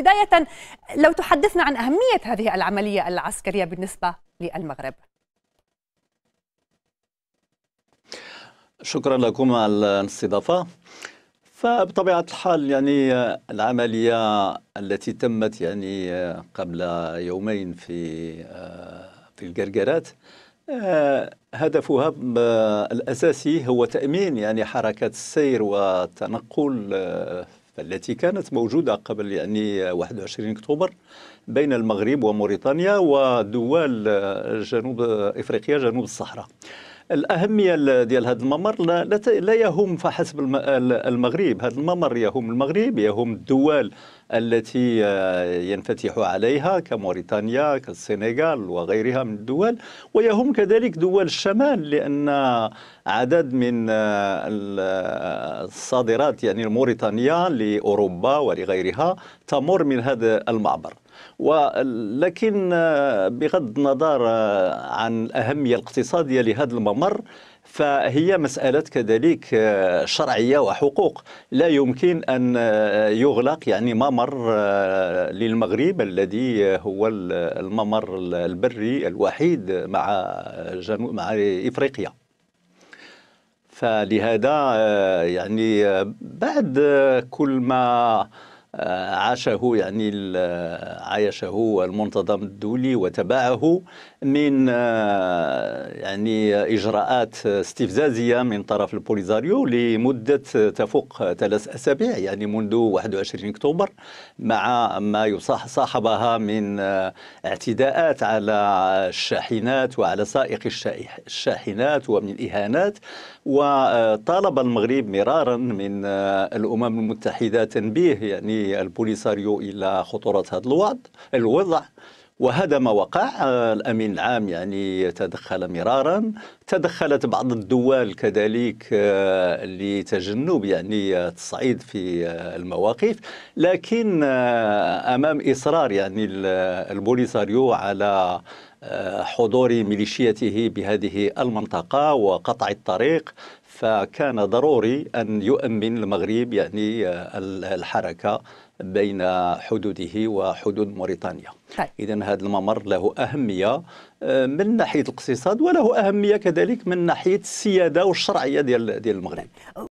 بداية لو تحدثنا عن أهمية هذه العملية العسكرية بالنسبة للمغرب شكرا لكم على الاستضافة فبطبيعة الحال يعني العملية التي تمت يعني قبل يومين في في القرقرات هدفها الأساسي هو تأمين يعني حركة السير والتنقل التي كانت موجودة قبل يعني 21 أكتوبر بين المغرب وموريتانيا ودول جنوب إفريقيا جنوب الصحراء الأهمية ديال هذا الممر لا, لا يهم فحسب المغرب هذا الممر يهم المغرب يهم الدول التي آه، ينفتح عليها كموريتانيا كالسنغال وغيرها من الدول ويهم كذلك دول الشمال لأن عدد من آه، آه، الصادرات يعني الموريتانية لأوروبا ولغيرها تمر من هذا المعبر ولكن بغض النظر عن الأهمية الاقتصادية لهذا الممر فهي مسألة كذلك آه، شرعية وحقوق لا يمكن أن آه، يغلق يعني ممر آه، للمغرب الذي هو الممر البري الوحيد مع جنوب مع إفريقيا فلهذا يعني بعد كل ما آه، عاشه يعني آه، عايشه المنتظم الدولي وتبعه من آه، يعني اجراءات استفزازيه من طرف البوليزاريو لمده تفوق ثلاث اسابيع يعني منذ 21 اكتوبر مع ما صاحبها من اعتداءات على الشاحنات وعلى سائق الشاحنات ومن الاهانات وطالب المغرب مرارا من الامم المتحده تنبيه يعني البوليساريو الى خطوره هذا الوضع الوضع وهذا ما وقع آه، الامين العام يعني تدخل مرارا تدخلت بعض الدول كذلك آه، لتجنب يعني التصعيد في آه، المواقف لكن امام اصرار يعني البوليساريو على حضور ميليشيته بهذه المنطقة وقطع الطريق فكان ضروري أن يؤمن المغرب يعني الحركة بين حدوده وحدود موريتانيا طيب. إذا هذا الممر له أهمية آه، من ناحية الاقتصاد وله أهمية كذلك من ناحية السيادة والشرعية ديال ديال المغرب طيب.